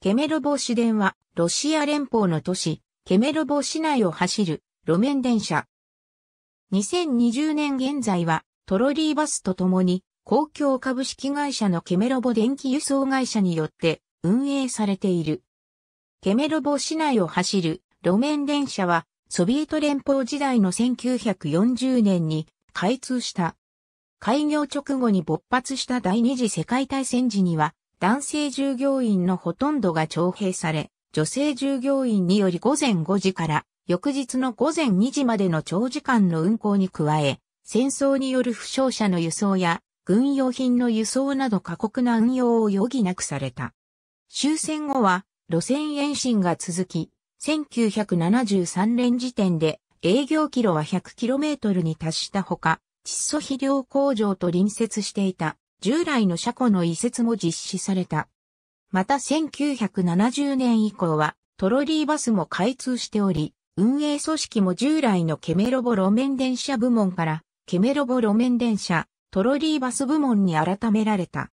ケメルボ市電は、ロシア連邦の都市、ケメルボ市内を走る路面電車。2020年現在は、トロリーバスとともに、公共株式会社のケメロボ電気輸送会社によって運営されている。ケメルボ市内を走る路面電車は、ソビエト連邦時代の1940年に開通した。開業直後に勃発した第二次世界大戦時には、男性従業員のほとんどが徴兵され、女性従業員により午前5時から翌日の午前2時までの長時間の運行に加え、戦争による負傷者の輸送や軍用品の輸送など過酷な運用を余儀なくされた。終戦後は路線延伸が続き、1973年時点で営業キロは 100km に達したほか、窒素肥料工場と隣接していた従来の車庫の移設も実施された。また1970年以降はトロリーバスも開通しており、運営組織も従来のケメロボ路面電車部門からケメロボ路面電車、トロリーバス部門に改められた。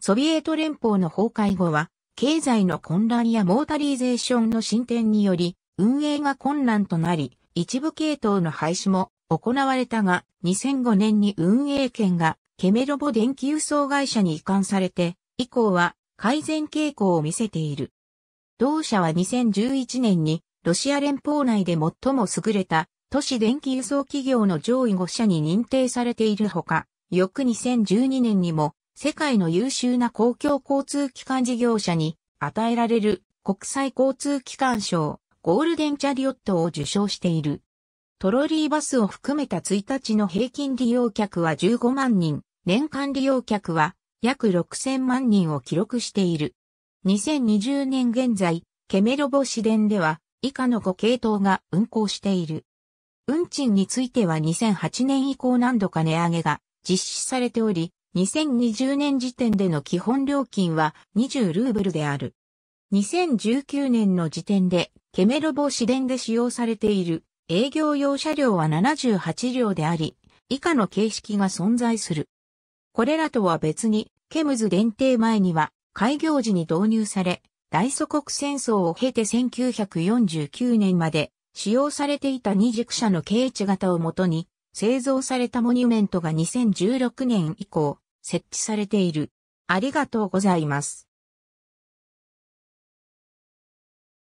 ソビエト連邦の崩壊後は、経済の混乱やモータリーゼーションの進展により、運営が困難となり、一部系統の廃止も行われたが、2005年に運営権がケメロボ電気輸送会社に移管されて、以降は改善傾向を見せている。同社は2011年にロシア連邦内で最も優れた都市電気輸送企業の上位5社に認定されているほか、翌2012年にも世界の優秀な公共交通機関事業者に与えられる国際交通機関賞ゴールデンチャリオットを受賞している。トロリーバスを含めた1日の平均利用客は15万人、年間利用客は約6000万人を記録している。2020年現在、ケメロボ市電では以下の5系統が運行している。運賃については2008年以降何度か値上げが実施されており、2020年時点での基本料金は20ルーブルである。2019年の時点でケメロボ市電で使用されている営業用車両は78両であり、以下の形式が存在する。これらとは別に、ケムズ電停前には、開業時に導入され、大祖国戦争を経て1949年まで使用されていた二軸車の軽地型をもとに製造されたモニュメントが2016年以降設置されている。ありがとうございます。